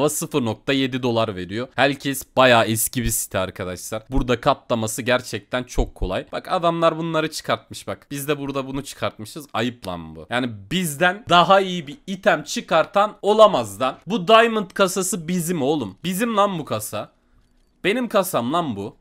bedava 0.7 dolar veriyor. Herkes baya eski bir site arkadaşlar. Burada katlaması gerçekten çok kolay. Bak adamlar bunları çıkartmış bak. Biz de burada bunu çıkartmışız. Ayıp lan bu. Yani bizden daha iyi bir item çıkartan olamaz lan. Bu diamond kasası bizim oğlum. Bizim lan bu kasa. Benim kasam lan bu.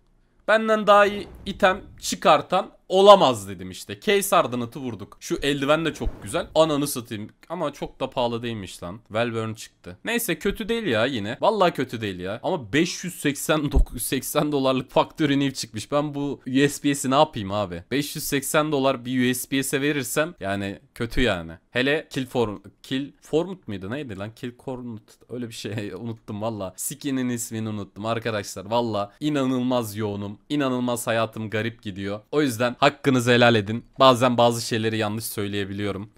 Benden daha iyi item çıkartan Olamaz dedim işte. Case Ardınat'ı vurduk. Şu eldiven de çok güzel. Ananı satayım. Ama çok da pahalı değilmiş lan. Wellburn çıktı. Neyse kötü değil ya yine. Vallahi kötü değil ya. Ama 580 80 dolarlık faktörü ev çıkmış. Ben bu USB'si ne yapayım abi? 580 dolar bir USB'se verirsem yani kötü yani. Hele kill form kill formut muydu neydi lan? Kill cornut öyle bir şey unuttum valla. Skin'in ismini unuttum arkadaşlar. Valla inanılmaz yoğunum. inanılmaz hayatım garip gidiyor. O yüzden Hakkınızı helal edin. Bazen bazı şeyleri yanlış söyleyebiliyorum.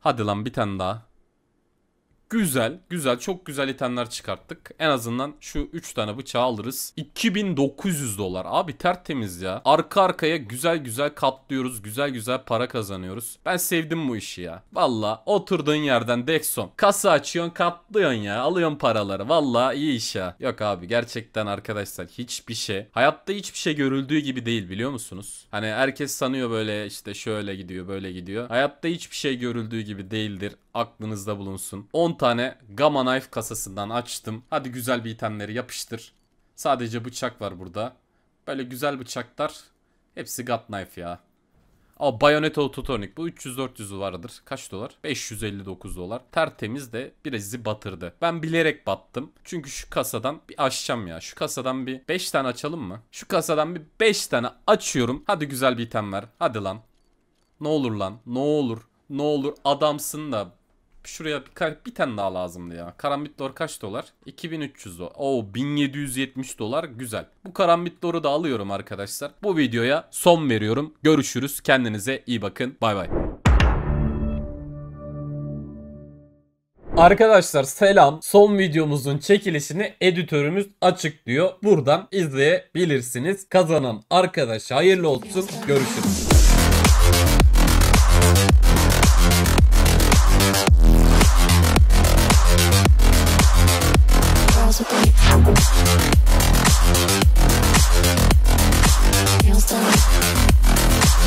Hadi lan bir tane daha. Güzel, güzel. Çok güzel itemler çıkarttık. En azından şu 3 tane bıçağı alırız. 2900 dolar. Abi tertemiz ya. Arka arkaya güzel güzel katlıyoruz. Güzel güzel para kazanıyoruz. Ben sevdim bu işi ya. Valla oturduğun yerden Dexon. Kasa açıyorsun katlıyorsun ya. Alıyorsun paraları. Valla iyi iş ya. Yok abi gerçekten arkadaşlar hiçbir şey. Hayatta hiçbir şey görüldüğü gibi değil biliyor musunuz? Hani herkes sanıyor böyle işte şöyle gidiyor böyle gidiyor. Hayatta hiçbir şey görüldüğü gibi değildir aklınızda bulunsun. 10 tane Gamma Knife kasasından açtım. Hadi güzel bir itemleri yapıştır. Sadece bıçak var burada. Böyle güzel bıçaklar. Hepsi God Knife ya. Aa Bayonetta Autotonic bu 300-400 vardır. Kaç dolar? 559 dolar. Tertemiz de birazcık batırdı. Ben bilerek battım. Çünkü şu kasadan bir açacağım ya. Şu kasadan bir 5 tane açalım mı? Şu kasadan bir 5 tane açıyorum. Hadi güzel bir item ver. Hadi lan. Ne olur lan. Ne olur. Ne olur adamsın da şuraya bir, bir tane daha lazımdı ya. Karambit lor kaç dolar? 2300 dolar. Oo 1770 dolar güzel. Bu karambit loru da alıyorum arkadaşlar. Bu videoya son veriyorum. Görüşürüz. Kendinize iyi bakın. Bay bay. Arkadaşlar selam. Son videomuzun çekilişini editörümüz açıklıyor. Buradan izleyebilirsiniz. Kazanan arkadaş hayırlı olsun. Görüşürüz.